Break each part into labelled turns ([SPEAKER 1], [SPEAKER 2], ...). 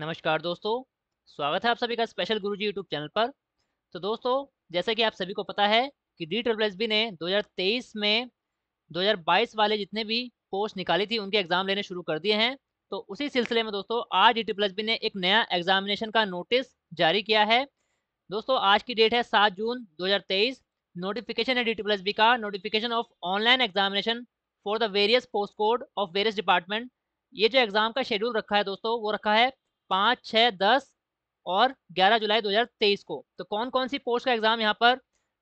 [SPEAKER 1] नमस्कार दोस्तों स्वागत है आप सभी का स्पेशल गुरुजी यूट्यूब चैनल पर तो दोस्तों जैसे कि आप सभी को पता है कि डी ट्रबल एस बी ने 2023 में 2022 वाले जितने भी पोस्ट निकाली थी उनके एग्ज़ाम लेने शुरू कर दिए हैं तो उसी सिलसिले में दोस्तों आज डी ट्रबल एस बी ने एक नया एग्जामिनेशन का नोटिस जारी किया है दोस्तों आज की डेट है सात जून दो नोटिफिकेशन है डी ट्रबल एस बी का notification of online examination for the various post code of various department ये जो एग्ज़ाम का शेड्यूल रखा है दोस्तों वो रखा है पाँच छः दस और ग्यारह जुलाई तेईस को तो कौन कौन सी पोस्ट का एग्जाम यहाँ पर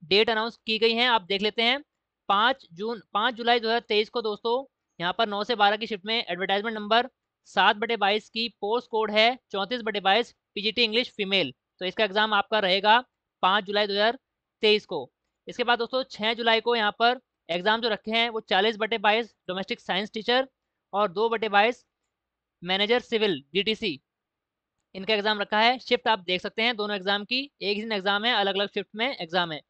[SPEAKER 1] डेट अनाउंस की गई है आप देख लेते हैं पाँच जून पाँच जुलाई तेईस को दोस्तों यहाँ पर नौ से बारह की शिफ्ट में एडवर्टाइजमेंट नंबर सात बटे बाईस की पोस्ट कोड है चौंतीस बटे बाईस पीजीटी इंग्लिश फीमेल तो इसका एग्जाम आपका रहेगा पाँच जुलाई 2023 को इसके बाद दोस्तों छः जुलाई को यहाँ पर एग्जाम जो रखे हैं वो चालीस बटे बाईस डोमेस्टिक साइंस टीचर और दो बटे बाईस मैनेजर सिविल सी इनका एग्जाम रखा है शिफ्ट आप देख सकते हैं दोनों एग्जाम की एक दिन एग्जाम है अलग अलग शिफ्ट में एग्जाम है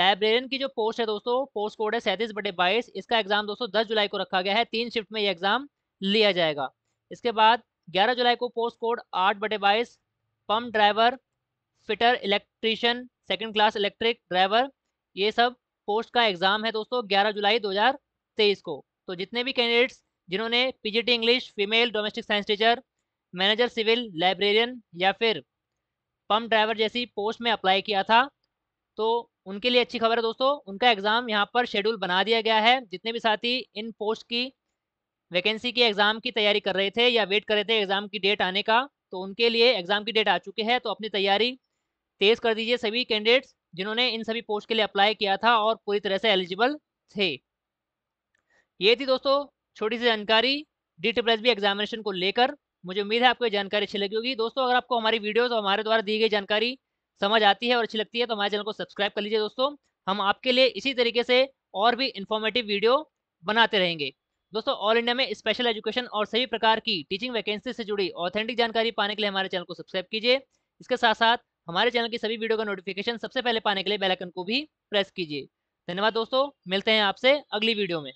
[SPEAKER 1] लाइब्रेरियन की जो पोस्ट है दोस्तों पोस्ट कोड है सैंतीस बटे बाईस इसका एग्जाम दोस्तों दस जुलाई को रखा गया है तीन शिफ्ट में ये एग्जाम लिया जाएगा इसके बाद ग्यारह जुलाई को पोस्ट कोड आठ बटे बाईस pump driver fitter electrician second class electric driver ये सब पोस्ट का एग्जाम है दोस्तों ग्यारह जुलाई दो को तो जितने भी कैंडिडेट्स जिन्होंने PGT English female domestic science teacher manager civil librarian या फिर पम्प ड्राइवर जैसी पोस्ट में अप्लाई किया था तो उनके लिए अच्छी खबर है दोस्तों उनका एग्ज़ाम यहाँ पर शेड्यूल बना दिया गया है जितने भी साथी इन पोस्ट की वैकेंसी के एग्ज़ाम की तैयारी कर रहे थे या वेट कर रहे थे एग्ज़ाम की डेट आने का तो उनके लिए एग्ज़ाम की डेट आ चुकी है तो अपनी तैयारी तेज़ कर दीजिए सभी कैंडिडेट्स जिन्होंने इन सभी पोस्ट के लिए अप्लाई किया था और पूरी तरह से एलिजिबल थे ये थी दोस्तों छोटी सी जानकारी डी एग्जामिनेशन को लेकर मुझे उम्मीद है आपको जानकारी अच्छी लगी होगी दोस्तों अगर आपको हमारी वीडियोस और हमारे द्वारा दी गई जानकारी समझ आती है और अच्छी लगती है तो हमारे चैनल को सब्सक्राइब कर लीजिए दोस्तों हम आपके लिए इसी तरीके से और भी इन्फॉर्मेटिव वीडियो बनाते रहेंगे दोस्तों ऑल इंडिया में स्पेशल एजुकेशन और सभी प्रकार की टीचिंग वैकेंसी से जुड़ी ऑथेंटिक जानकारी पाने के लिए हमारे चैनल को सब्सक्राइब कीजिए इसके साथ साथ हमारे चैनल की सभी वीडियो का नोटिफिकेशन सबसे पहले पाने के लिए बेलाइकन को भी प्रेस कीजिए धन्यवाद दोस्तों मिलते हैं आपसे अगली वीडियो में